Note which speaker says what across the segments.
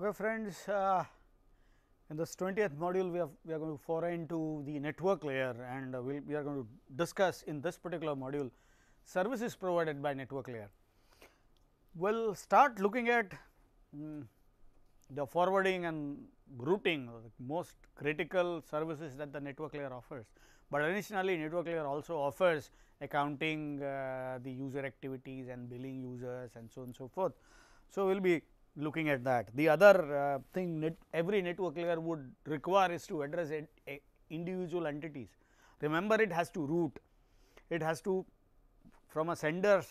Speaker 1: Okay friends, uh, in this 20th module we, have, we are going to foray into the network layer and uh, we'll, we are going to discuss in this particular module services provided by network layer we will start looking at um, the forwarding and routing most critical services that the network layer offers, but additionally network layer also offers accounting uh, the user activities and billing users and so on and so forth. So, we will be looking at that. The other uh, thing net every network layer would require is to address it, individual entities. Remember it has to route, it has to from a sender's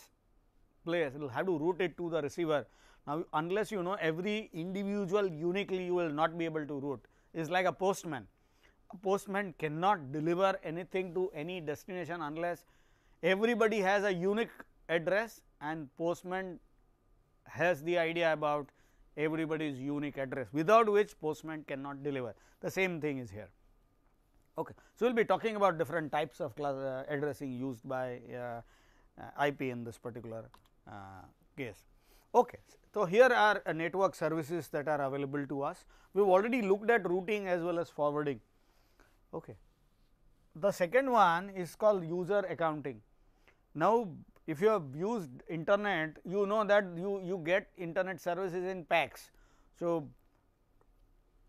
Speaker 1: place, it will have to route it to the receiver. Now, unless you know every individual uniquely you will not be able to route, it is like a postman. A postman cannot deliver anything to any destination unless everybody has a unique address and postman has the idea about everybody's unique address without which postman cannot deliver. The same thing is here. Okay. So, we will be talking about different types of class, uh, addressing used by uh, uh, IP in this particular case. Uh, okay. So, here are uh, network services that are available to us. We have already looked at routing as well as forwarding. Okay. The second one is called user accounting. Now, if you have used internet, you know that you, you get internet services in packs. So,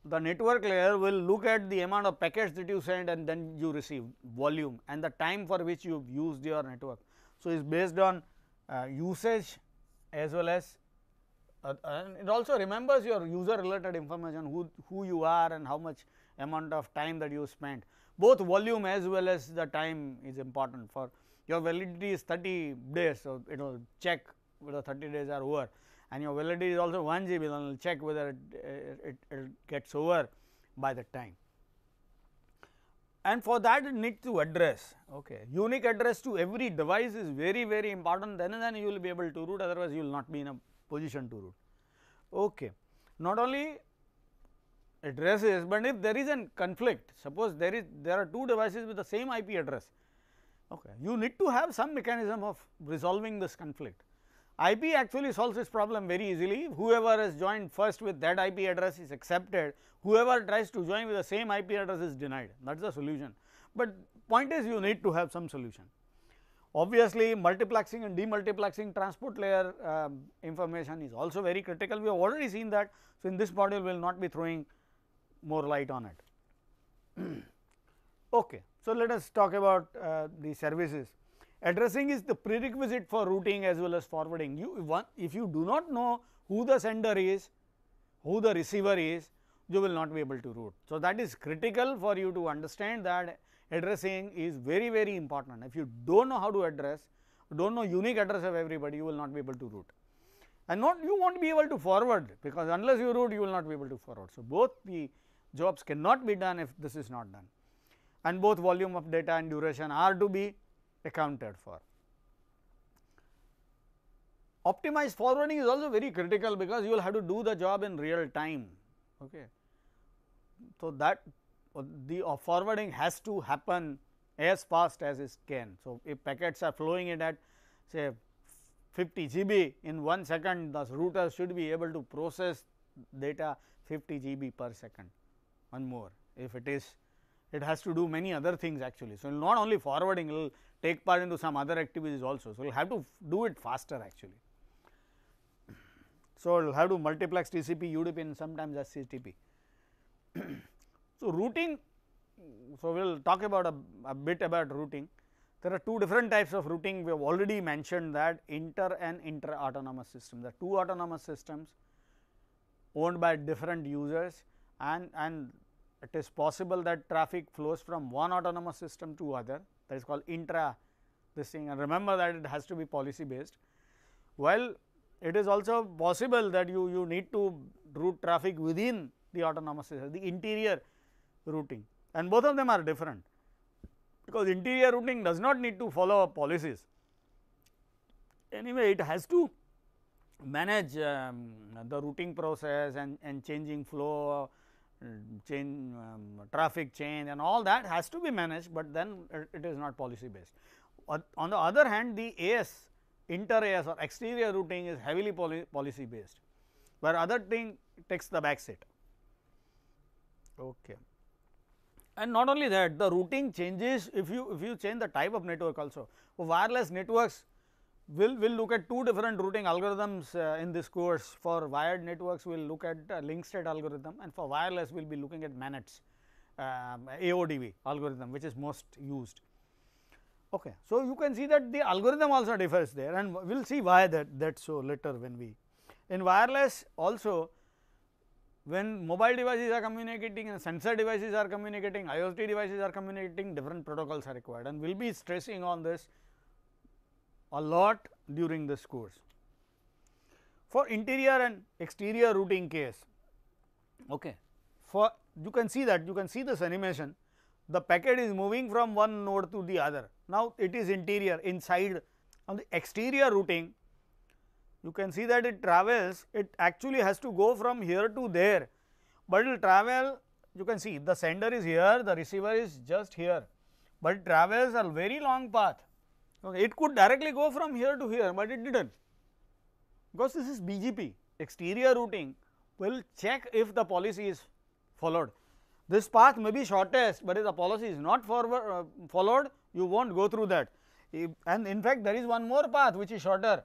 Speaker 1: the network layer will look at the amount of packets that you send and then you receive volume and the time for which you have used your network. So, it's based on uh, usage as well as uh, and it also remembers your user related information who, who you are and how much amount of time that you spent. Both volume as well as the time is important for your validity is 30 days. So, it will check whether 30 days are over and your validity is also 1 GB and it will check whether it, it, it, it gets over by the time and for that it need to address okay unique address to every device is very very important then and then you will be able to route otherwise you will not be in a position to route okay not only addresses but if there is a conflict suppose there is there are two devices with the same ip address okay you need to have some mechanism of resolving this conflict IP actually solves this problem very easily. Whoever is joined first with that IP address is accepted, whoever tries to join with the same IP address is denied, that is the solution. But point is you need to have some solution. Obviously, multiplexing and demultiplexing transport layer um, information is also very critical, we have already seen that. So, in this module we will not be throwing more light on it. okay. So, let us talk about uh, the services. Addressing is the prerequisite for routing as well as forwarding. You if you do not know who the sender is, who the receiver is, you will not be able to route. So, that is critical for you to understand that addressing is very very important. If you do not know how to address, do not know unique address of everybody, you will not be able to route and not you won't be able to forward because unless you route you will not be able to forward. So, both the jobs cannot be done if this is not done and both volume of data and duration are to be accounted for. Optimized forwarding is also very critical because you will have to do the job in real time. Okay. So, that the uh, forwarding has to happen as fast as it can. So, if packets are flowing at say 50 GB in 1 second, the router should be able to process data 50 GB per second and more if it is it has to do many other things actually. So, not only forwarding it will take part into some other activities also. So, you will have to do it faster actually. So, you will have to multiplex TCP, UDP and sometimes SCTP. so, routing, so we will talk about a, a bit about routing. There are two different types of routing, we have already mentioned that inter and intra autonomous system. The two autonomous systems owned by different users and, and it is possible that traffic flows from one autonomous system to other that is called intra this thing and remember that it has to be policy based. Well, it is also possible that you, you need to route traffic within the autonomous system, the interior routing and both of them are different because interior routing does not need to follow policies. Anyway, it has to manage um, the routing process and, and changing flow uh, chain um, traffic change and all that has to be managed, but then it is not policy based. On the other hand the AS inter AS or exterior routing is heavily policy based, where other thing takes the back seat. Okay. And not only that the routing changes if you if you change the type of network also. wireless networks we will we'll look at two different routing algorithms uh, in this course for wired networks we will look at uh, link state algorithm and for wireless we will be looking at Manets um, AODV algorithm which is most used. Okay. So, you can see that the algorithm also differs there and we will see why that that so later when we in wireless also when mobile devices are communicating and sensor devices are communicating IoT devices are communicating different protocols are required and we will be stressing on this a lot during this course. For interior and exterior routing case, okay, for you can see that you can see this animation the packet is moving from one node to the other. Now, it is interior inside on the exterior routing you can see that it travels it actually has to go from here to there, but it will travel you can see the sender is here the receiver is just here, but travels a very long path Okay, it could directly go from here to here, but it did not because this is BGP exterior routing will check if the policy is followed. This path may be shortest, but if the policy is not forward, uh, followed you will not go through that if, and in fact there is one more path which is shorter.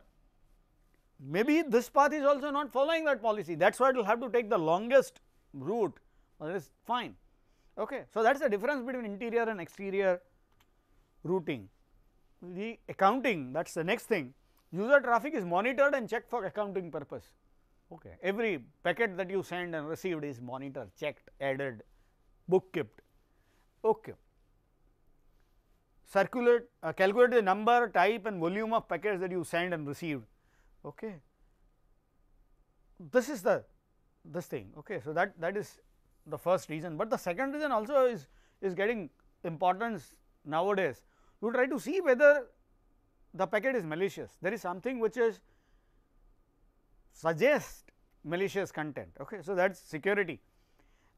Speaker 1: Maybe this path is also not following that policy that is why it will have to take the longest route well, that is fine. Okay. So, that is the difference between interior and exterior routing the accounting that is the next thing user traffic is monitored and checked for accounting purpose okay every packet that you send and received is monitored checked added book kept okay circulate uh, calculate the number type and volume of packets that you send and received okay this is the this thing okay so that that is the first reason but the second reason also is is getting importance nowadays you try to see whether the packet is malicious. There is something which is suggest malicious content. Okay, so that's security.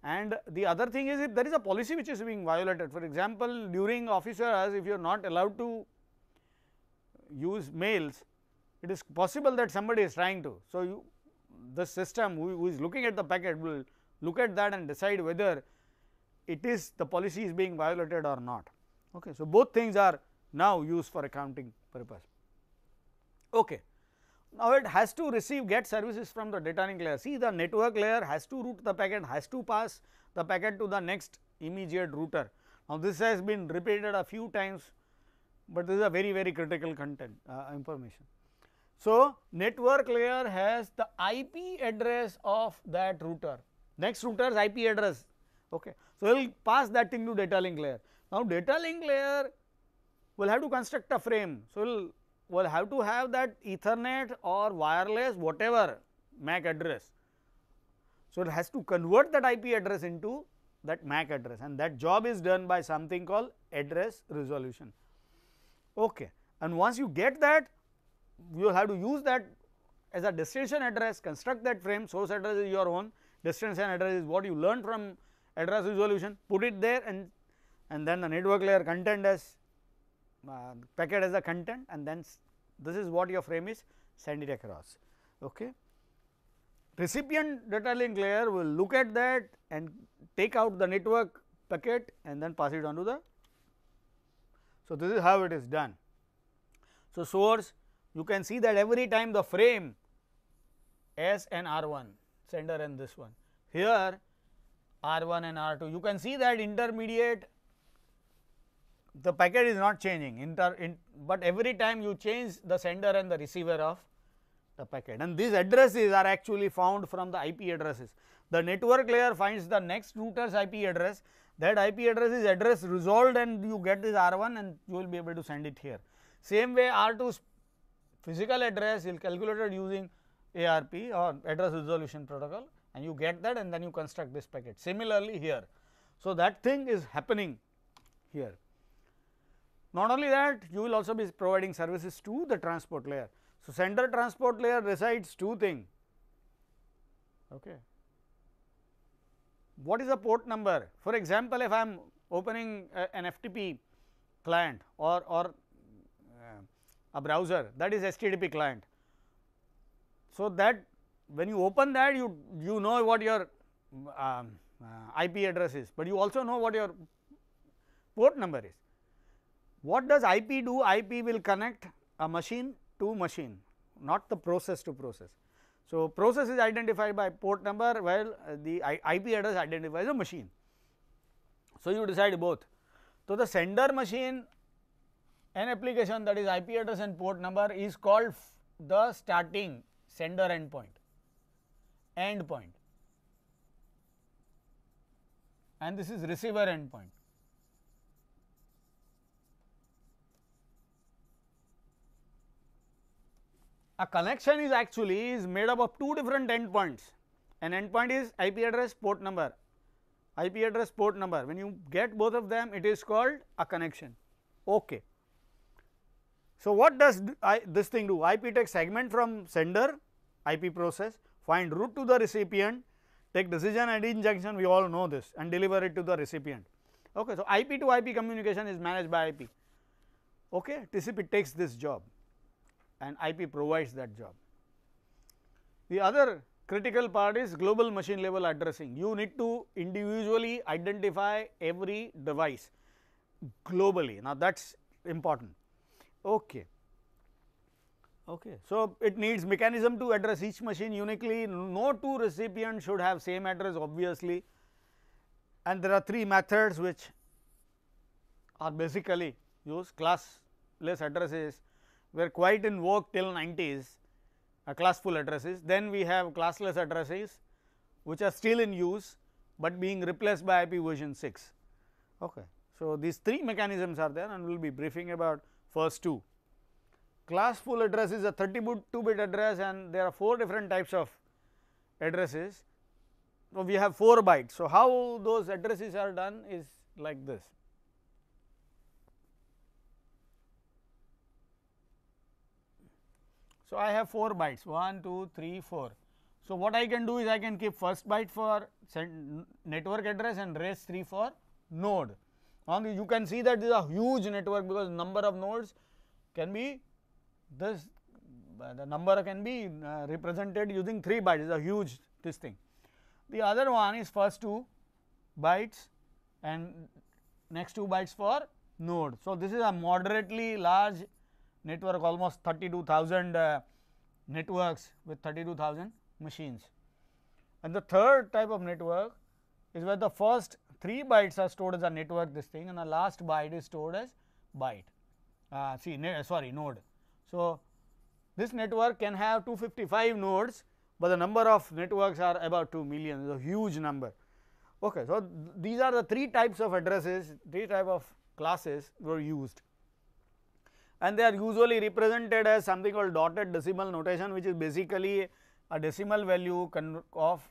Speaker 1: And the other thing is if there is a policy which is being violated. For example, during office hours, if you are not allowed to use mails, it is possible that somebody is trying to. So, you the system who, who is looking at the packet will look at that and decide whether it is the policy is being violated or not. Okay. So, both things are now used for accounting purpose. Okay. Now, it has to receive get services from the data layer. See the network layer has to route the packet, has to pass the packet to the next immediate router. Now, this has been repeated a few times, but this is a very very critical content uh, information. So, network layer has the IP address of that router, next router's IP address. Okay. So, it will pass that thing to data link layer. Now, data link layer will have to construct a frame. So, we'll, we'll have to have that ethernet or wireless whatever MAC address. So, it has to convert that IP address into that MAC address and that job is done by something called address resolution. Okay. And once you get that, you will have to use that as a destination address, construct that frame, source address is your own, destination address is what you learned from address resolution, put it there and and then the network layer content as uh, packet as a content and then this is what your frame is send it across. Okay. Recipient data link layer will look at that and take out the network packet and then pass it on to the. So, this is how it is done. So, source you can see that every time the frame S and R 1 sender and this one here R 1 and R 2 you can see that intermediate the packet is not changing inter in, but every time you change the sender and the receiver of the packet and these addresses are actually found from the IP addresses. The network layer finds the next router's IP address that IP address is address resolved and you get this R1 and you will be able to send it here. Same way R2's physical address is calculated using ARP or address resolution protocol and you get that and then you construct this packet similarly here. So, that thing is happening here. Not only that, you will also be providing services to the transport layer. So, sender transport layer resides two things. Okay. What is the port number? For example, if I am opening uh, an FTP client or, or uh, a browser that is HTTP client. So, that when you open that you, you know what your um, uh, IP address is, but you also know what your port number is. What does IP do? IP will connect a machine to machine, not the process to process. So, process is identified by port number while uh, the IP address identifies a machine. So, you decide both. So, the sender machine an application that is IP address and port number is called the starting sender endpoint, endpoint and this is receiver endpoint. A connection is actually is made up of two different endpoints. An endpoint is IP address port number, IP address port number. When you get both of them, it is called a connection. Okay. So, what does I, this thing do? IP takes segment from sender IP process, find route to the recipient, take decision and injection. we all know this and deliver it to the recipient. Okay, so IP to IP communication is managed by IP. Okay, TCP takes this job and IP provides that job. The other critical part is global machine level addressing. You need to individually identify every device globally. Now, that is important. Okay. Okay. So, it needs mechanism to address each machine uniquely. No two recipients should have same address obviously and there are three methods which are basically used classless addresses, were quite in vogue till 90s uh, classful addresses. Then we have classless addresses which are still in use, but being replaced by IP version 6. Okay. So, these three mechanisms are there and we will be briefing about first two. Classful address is a 32 bit address and there are four different types of addresses. So, we have 4 bytes. So, how those addresses are done is like this. So, I have 4 bytes 1, 2, 3, 4. So, what I can do is I can keep first byte for network address and rest 3 for node. And you can see that this is a huge network because number of nodes can be this the number can be uh, represented using 3 bytes is a huge this thing. The other one is first 2 bytes and next 2 bytes for node. So, this is a moderately large network almost 32,000 uh, networks with 32,000 machines. And the third type of network is where the first 3 bytes are stored as a network this thing and the last byte is stored as byte, uh, see sorry node. So, this network can have 255 nodes, but the number of networks are about 2 million, a huge number. Okay, so, these are the 3 types of addresses, 3 type of classes were used and they are usually represented as something called dotted decimal notation which is basically a decimal value of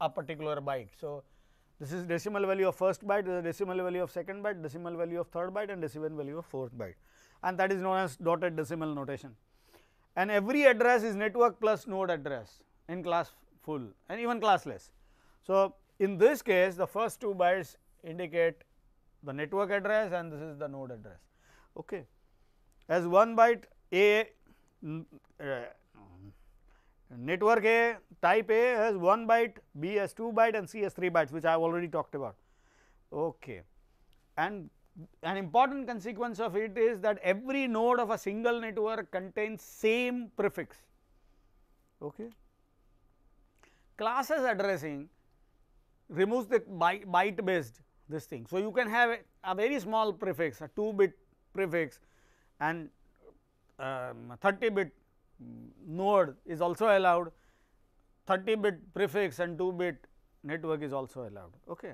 Speaker 1: a particular byte. So, this is decimal value of first byte, this is decimal value of second byte, decimal value of third byte and decimal value of fourth byte and that is known as dotted decimal notation. And every address is network plus node address in class full and even classless. So, in this case the first two bytes indicate the network address and this is the node address. Okay as 1 byte A uh, network A type A has 1 byte, B has 2 byte and C has 3 bytes which I have already talked about. Okay. And an important consequence of it is that every node of a single network contains same prefix. Okay. Classes addressing removes the byte based this thing. So, you can have a, a very small prefix a 2 bit prefix and um, 30 bit node is also allowed, 30 bit prefix and 2 bit network is also allowed. Okay.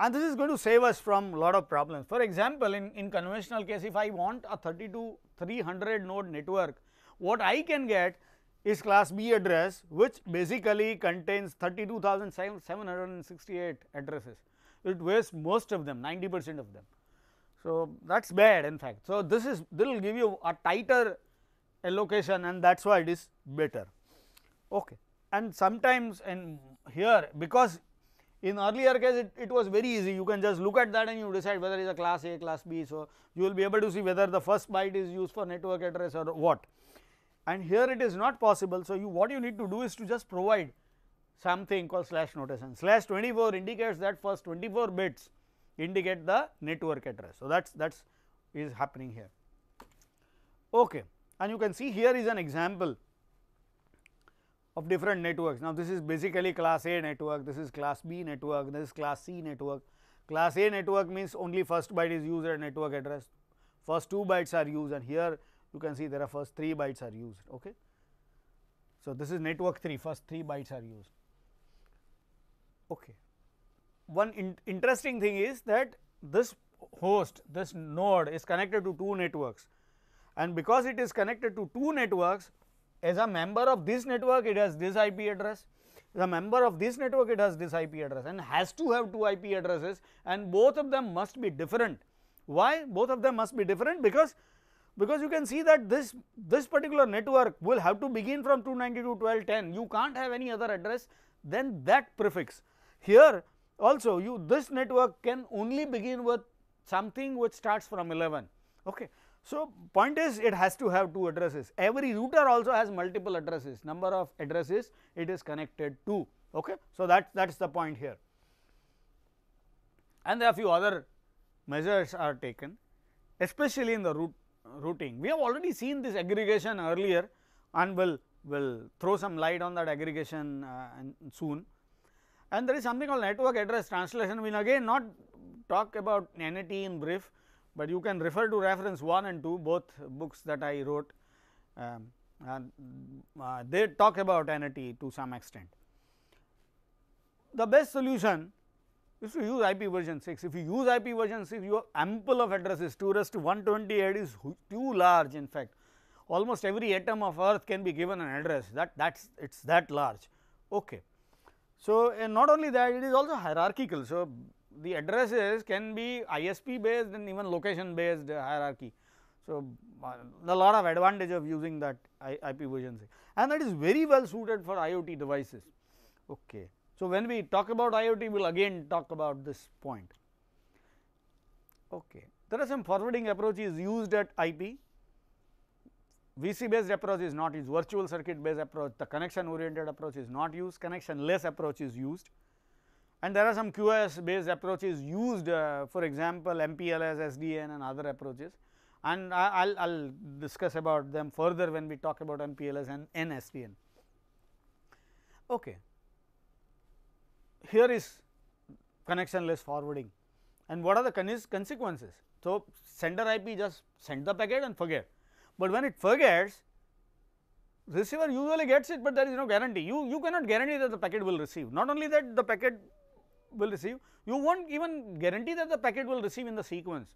Speaker 1: And this is going to save us from lot of problems. For example, in, in conventional case if I want a 32 300 node network, what I can get is class B address which basically contains 32,768 addresses. It wastes most of them 90 percent of them. So, that is bad in fact. So, this is this will give you a tighter allocation and that is why it is better. Okay. And sometimes and here because in earlier case it, it was very easy you can just look at that and you decide whether it is a class A class B. So, you will be able to see whether the first byte is used for network address or what and here it is not possible. So, you what you need to do is to just provide something called slash notation slash 24 indicates that first 24 bits indicate the network address. So, that is that is is happening here. Okay. And you can see here is an example of different networks. Now, this is basically class A network, this is class B network, this is class C network. Class A network means only first byte is used at network address, first two bytes are used and here you can see there are first three bytes are used. Okay. So, this is network 3, first 3 bytes are used. Okay one in interesting thing is that this host, this node is connected to two networks and because it is connected to two networks, as a member of this network it has this IP address, as a member of this network it has this IP address and has to have two IP addresses and both of them must be different. Why? Both of them must be different because because you can see that this this particular network will have to begin from 292.12.10 you can't have any other address than that prefix here also you this network can only begin with something which starts from 11. Okay. So, point is it has to have two addresses every router also has multiple addresses number of addresses it is connected to. Okay. So, that that is the point here and there are few other measures are taken especially in the routing. We have already seen this aggregation earlier and will will throw some light on that aggregation uh, soon and there is something called network address translation. We will again not talk about NAT in brief, but you can refer to reference 1 and 2 both books that I wrote um, and uh, they talk about NAT to some extent. The best solution is to use IP version 6. If you use IP version 6, you have ample of addresses. 2 raised 128 is too large in fact. Almost every atom of earth can be given an address that that is it is that large. Okay. So, and not only that it is also hierarchical. So, the addresses can be ISP based and even location based hierarchy. So, uh, a lot of advantage of using that IP version 6 and that is very well suited for IoT devices. Okay. So, when we talk about IoT we will again talk about this point. Okay. There are some forwarding approaches used at IP VC based approach is not used, virtual circuit based approach, the connection oriented approach is not used, connection less approach is used. And there are some QoS based approaches used uh, for example, MPLS, SDN and other approaches and I will discuss about them further when we talk about MPLS and NSDN. Okay. Here is connectionless forwarding and what are the consequences? So, sender IP just send the packet and forget but when it forgets receiver usually gets it, but there is no guarantee. You, you cannot guarantee that the packet will receive. Not only that the packet will receive, you won't even guarantee that the packet will receive in the sequence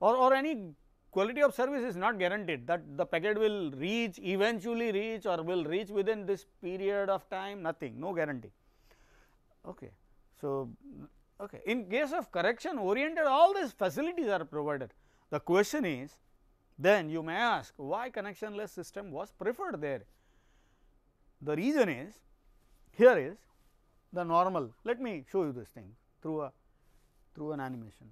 Speaker 1: or, or any quality of service is not guaranteed that the packet will reach eventually reach or will reach within this period of time nothing no guarantee. Okay. So, okay. in case of correction oriented all these facilities are provided. The question is then you may ask why connectionless system was preferred there. The reason is here is the normal let me show you this thing through a through an animation.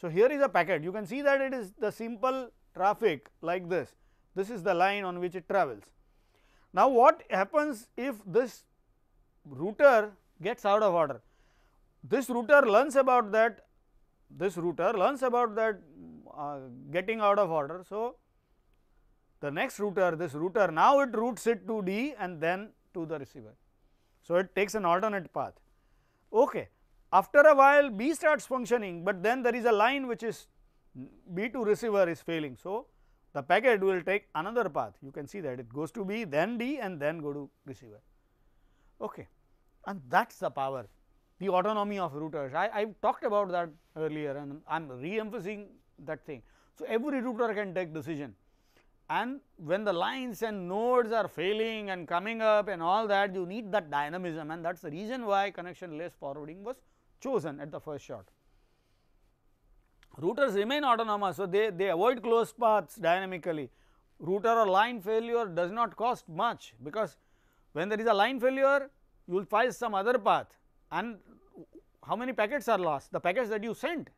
Speaker 1: So, here is a packet you can see that it is the simple traffic like this this is the line on which it travels. Now, what happens if this router gets out of order this router learns about that this router learns about that uh, getting out of order. So, the next router this router now it routes it to D and then to the receiver. So, it takes an alternate path. Okay. After a while B starts functioning, but then there is a line which is B to receiver is failing. So, the packet will take another path you can see that it goes to B then D and then go to receiver. Okay. And that is the power the autonomy of routers I, I talked about that earlier and I am re-emphasizing that thing. So, every router can take decision and when the lines and nodes are failing and coming up and all that you need that dynamism and that is the reason why connectionless forwarding was chosen at the first shot. Routers remain autonomous, so they, they avoid closed paths dynamically. Router or line failure does not cost much because when there is a line failure you will find some other path and how many packets are lost? The packets that you sent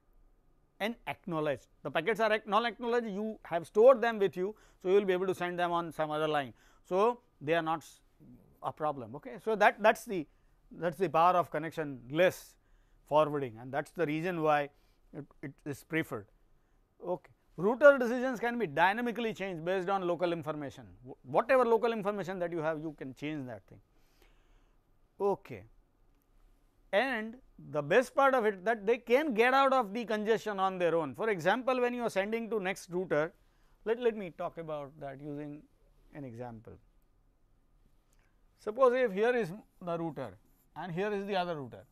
Speaker 1: and acknowledged. The packets are non-acknowledged, you have stored them with you. So, you will be able to send them on some other line. So, they are not a problem. Okay. So, that that is the that is the power of connectionless forwarding and that is the reason why it, it is preferred. Okay. Router decisions can be dynamically changed based on local information. Whatever local information that you have, you can change that thing. Okay and the best part of it that they can get out of the congestion on their own. For example, when you are sending to next router, let, let me talk about that using an example. Suppose if here is the router and here is the other router.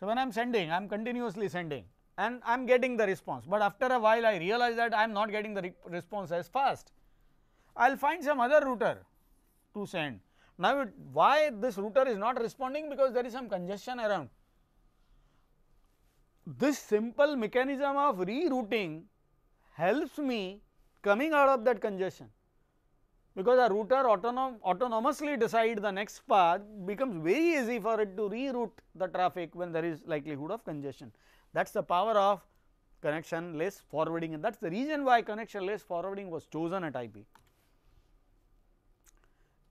Speaker 1: So, when I am sending, I am continuously sending and I am getting the response, but after a while I realize that I am not getting the re response as fast. I will find some other router to send now, it, why this router is not responding because there is some congestion around. This simple mechanism of rerouting helps me coming out of that congestion because a router autonom autonomously decide the next path becomes very easy for it to reroute the traffic when there is likelihood of congestion. That is the power of connectionless forwarding and that is the reason why connectionless forwarding was chosen at IP.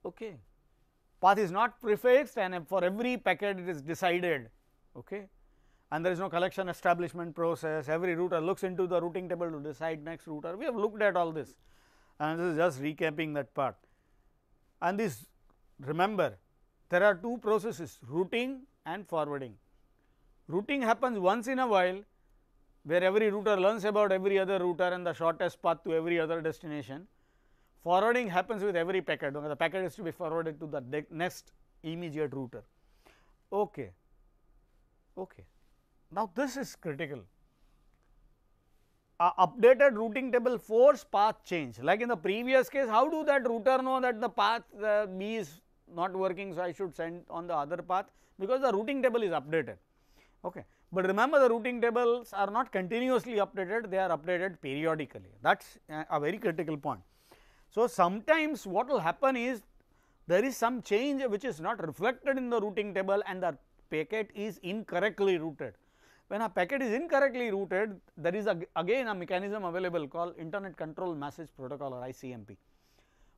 Speaker 1: Okay path is not prefixed and for every packet it is decided okay and there is no collection establishment process every router looks into the routing table to decide next router we have looked at all this and this is just recapping that part and this remember there are two processes routing and forwarding routing happens once in a while where every router learns about every other router and the shortest path to every other destination Forwarding happens with every packet, the packet is to be forwarded to the next immediate router. Okay. Okay. Now, this is critical. A updated routing table force path change like in the previous case how do that router know that the path uh, B is not working so I should send on the other path because the routing table is updated. Okay. But remember the routing tables are not continuously updated they are updated periodically that is a very critical point. So, sometimes what will happen is there is some change which is not reflected in the routing table and the packet is incorrectly routed. When a packet is incorrectly routed, there is a, again a mechanism available called Internet Control Message Protocol or ICMP.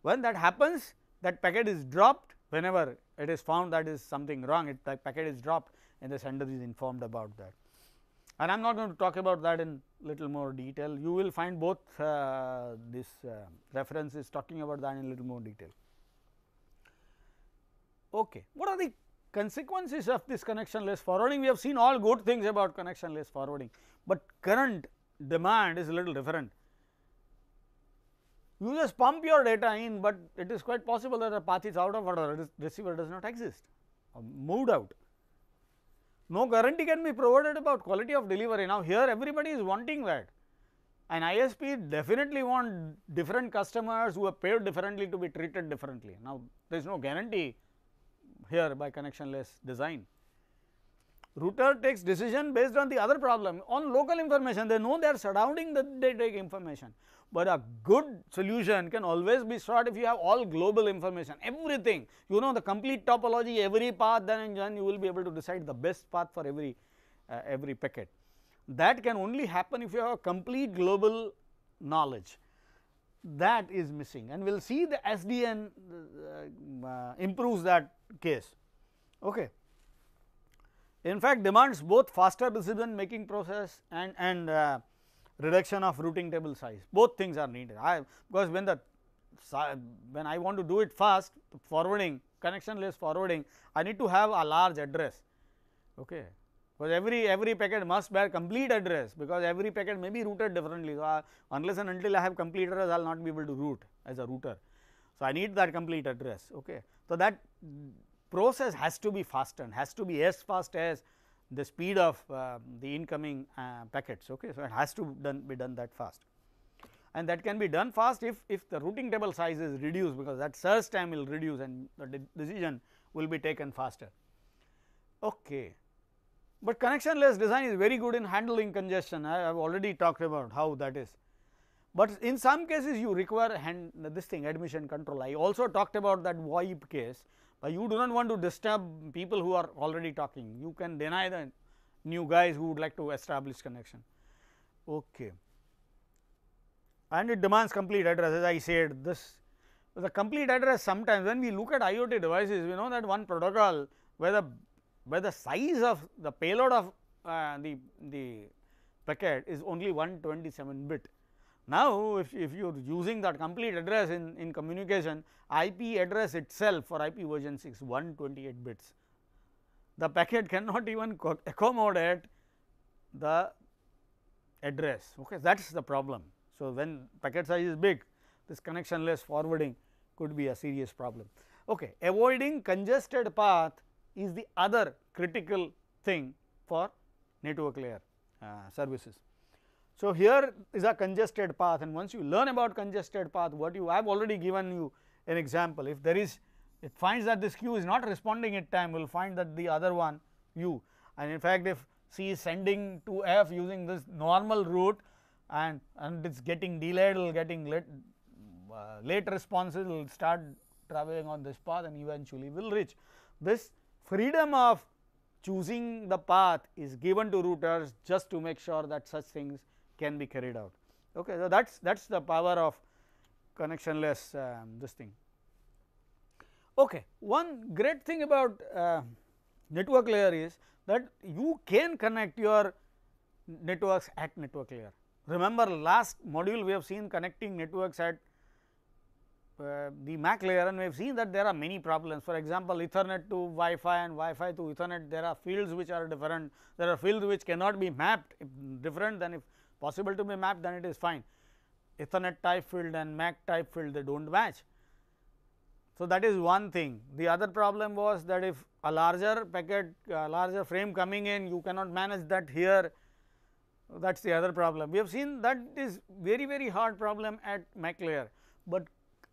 Speaker 1: When that happens, that packet is dropped whenever it is found that is something wrong, it, the packet is dropped and the sender is informed about that and I am not going to talk about that in little more detail. You will find both uh, these uh, references talking about that in little more detail. Okay. What are the consequences of this connectionless forwarding? We have seen all good things about connectionless forwarding, but current demand is a little different. You just pump your data in, but it is quite possible that a path is out of order, receiver does not exist, moved out. No guarantee can be provided about quality of delivery. Now, here everybody is wanting that. An ISP definitely want different customers who are paid differently to be treated differently. Now, there is no guarantee here by connectionless design. Router takes decision based on the other problem on local information, they know they are surrounding that they take information but a good solution can always be sought if you have all global information, everything. You know the complete topology, every path then and then you will be able to decide the best path for every, uh, every packet. That can only happen if you have a complete global knowledge that is missing and we will see the SDN uh, uh, improves that case. Okay. In fact, demands both faster decision making process and, and uh, reduction of routing table size both things are needed I because when the when I want to do it fast forwarding connectionless forwarding I need to have a large address okay because every every packet must bear complete address because every packet may be routed differently. So, I, unless and until I have complete address I will not be able to route as a router. So, I need that complete address okay. So, that process has to be and has to be as fast as the speed of uh, the incoming uh, packets okay so it has to done, be done that fast and that can be done fast if if the routing table size is reduced because that search time will reduce and the de decision will be taken faster okay but connectionless design is very good in handling congestion I have already talked about how that is but in some cases you require hand this thing admission control I also talked about that VoIP case you do not want to disturb people who are already talking, you can deny the new guys who would like to establish connection. Okay. And it demands complete address as I said this the complete address sometimes when we look at IoT devices we know that one protocol where the where the size of the payload of uh, the the packet is only 127 bit now, if, if you are using that complete address in, in communication IP address itself for IP version 6 128 bits, the packet cannot even accommodate the address okay that is the problem. So, when packet size is big this connectionless forwarding could be a serious problem. Okay. Avoiding congested path is the other critical thing for network layer uh, services. So, here is a congested path and once you learn about congested path what you I have already given you an example if there is it finds that this q is not responding at time will find that the other one u and in fact if c is sending to f using this normal route and and it's getting delayed will getting late, uh, late responses will start traveling on this path and eventually will reach. This freedom of choosing the path is given to routers just to make sure that such things can be carried out. Okay, so that's that's the power of connectionless um, this thing. Okay, one great thing about uh, network layer is that you can connect your networks at network layer. Remember last module we have seen connecting networks at uh, the MAC layer and we have seen that there are many problems. For example, Ethernet to Wi-Fi and Wi-Fi to Ethernet there are fields which are different, there are fields which cannot be mapped different than if possible to be mapped then it is fine. Ethernet type field and MAC type field they do not match. So, that is one thing. The other problem was that if a larger packet, a larger frame coming in, you cannot manage that here. That is the other problem. We have seen that is very, very hard problem at MAC layer, but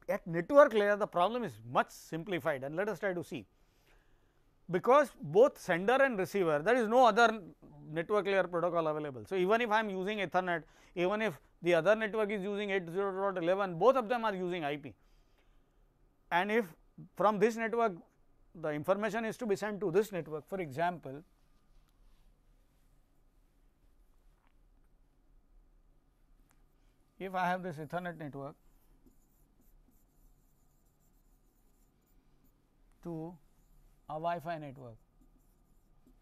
Speaker 1: at network layer the problem is much simplified and let us try to see because both sender and receiver there is no other network layer protocol available. So, even if I am using ethernet even if the other network is using 80.11, both of them are using IP and if from this network the information is to be sent to this network for example, if I have this ethernet network to a Wi-Fi network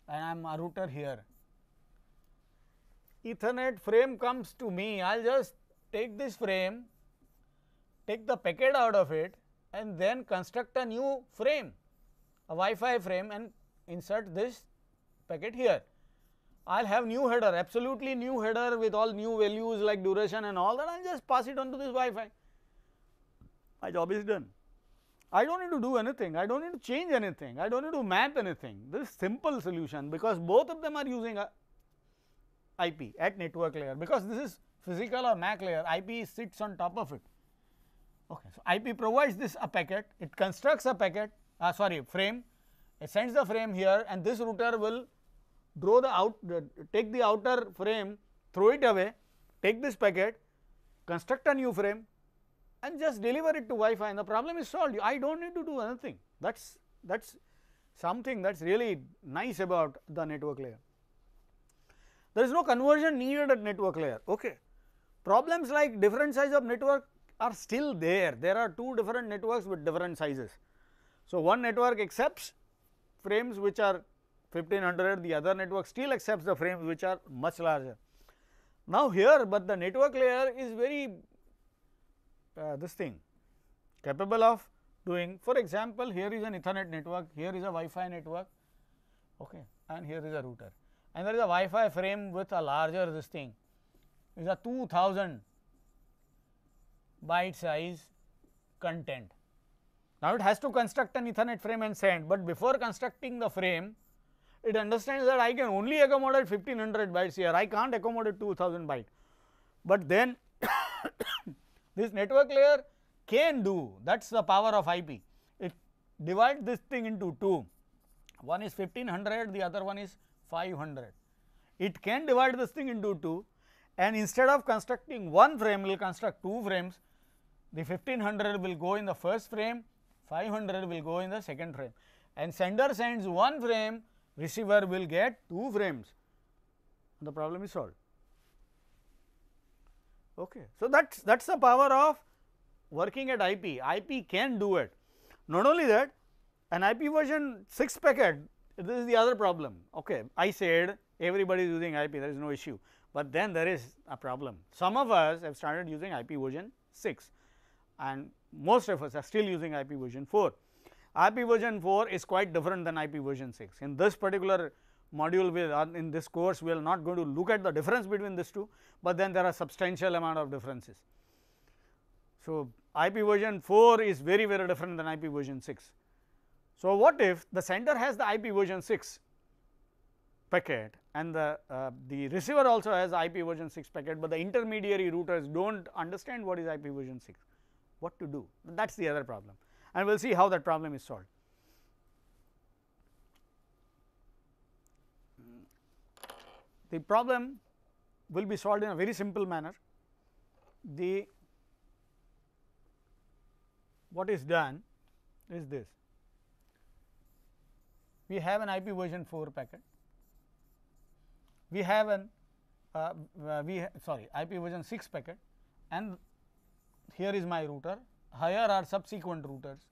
Speaker 1: and I am a router here. Ethernet frame comes to me, I will just take this frame, take the packet out of it and then construct a new frame, a Wi-Fi frame and insert this packet here. I will have new header, absolutely new header with all new values like duration and all that, I will just pass it on to this Wi-Fi. My job is done. I do not need to do anything, I do not need to change anything, I do not need to map anything. This simple solution because both of them are using IP at network layer because this is physical or MAC layer, IP sits on top of it. Okay, so IP provides this a packet, it constructs a packet, uh, sorry frame, it sends the frame here and this router will draw the out, uh, take the outer frame, throw it away, take this packet, construct a new frame, and just deliver it to Wi-Fi and the problem is solved. I do not need to do anything. That is that is something that is really nice about the network layer. There is no conversion needed at network layer. Okay. Problems like different size of network are still there. There are two different networks with different sizes. So, one network accepts frames which are 1500, the other network still accepts the frames which are much larger. Now, here, but the network layer is very uh, this thing capable of doing for example here is an ethernet network here is a wi-fi network okay and here is a router and there is a wi-fi frame with a larger this thing is a 2000 byte size content now it has to construct an ethernet frame and send but before constructing the frame it understands that i can only accommodate 1500 bytes here i can't accommodate 2000 byte but then This network layer can do that is the power of IP. It divides this thing into two, one is 1500, the other one is 500. It can divide this thing into two and instead of constructing one frame, will construct two frames. The 1500 will go in the first frame, 500 will go in the second frame and sender sends one frame, receiver will get two frames. The problem is solved. Okay. So, that is that is the power of working at IP, IP can do it. Not only that an IP version 6 packet this is the other problem okay I said everybody is using IP there is no issue, but then there is a problem some of us have started using IP version 6 and most of us are still using IP version 4. IP version 4 is quite different than IP version 6 in this particular module we are uh, in this course we are not going to look at the difference between these two, but then there are substantial amount of differences. So, IP version 4 is very very different than IP version 6. So, what if the sender has the IP version 6 packet and the, uh, the receiver also has IP version 6 packet, but the intermediary routers do not understand what is IP version 6, what to do that is the other problem and we will see how that problem is solved. The problem will be solved in a very simple manner. The what is done is this. We have an IP version 4 packet. We have an uh, uh we ha sorry IP version 6 packet and here is my router. Higher are subsequent routers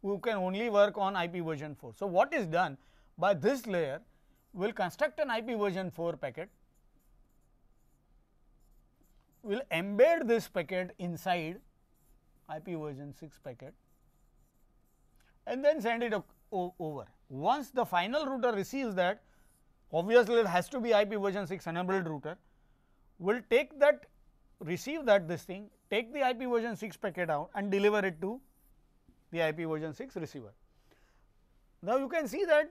Speaker 1: who can only work on IP version 4. So, what is done by this layer will construct an IP version 4 packet, will embed this packet inside IP version 6 packet and then send it over. Once the final router receives that, obviously it has to be IP version 6 enabled router, will take that, receive that this thing, take the IP version 6 packet out and deliver it to the IP version 6 receiver. Now, you can see that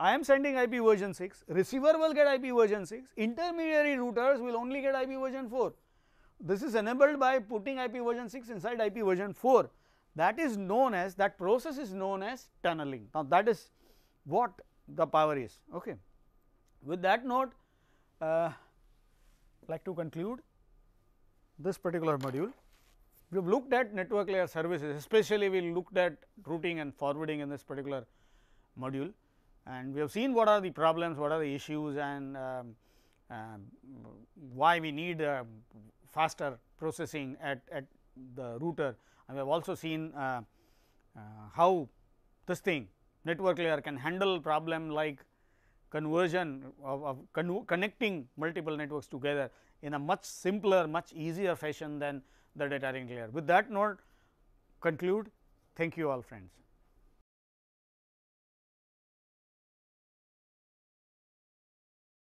Speaker 1: I am sending IP version 6, receiver will get IP version 6, intermediary routers will only get IP version 4. This is enabled by putting IP version 6 inside IP version 4 that is known as that process is known as tunneling. Now, that is what the power is. Okay. With that note, uh, like to conclude this particular module. We have looked at network layer services, especially we looked at routing and forwarding in this particular module and we have seen what are the problems, what are the issues and uh, why we need uh, faster processing at, at the router and we have also seen uh, uh, how this thing network layer can handle problem like conversion of, of con connecting multiple networks together in a much simpler, much easier fashion than the data link layer. With that note conclude, thank you all friends.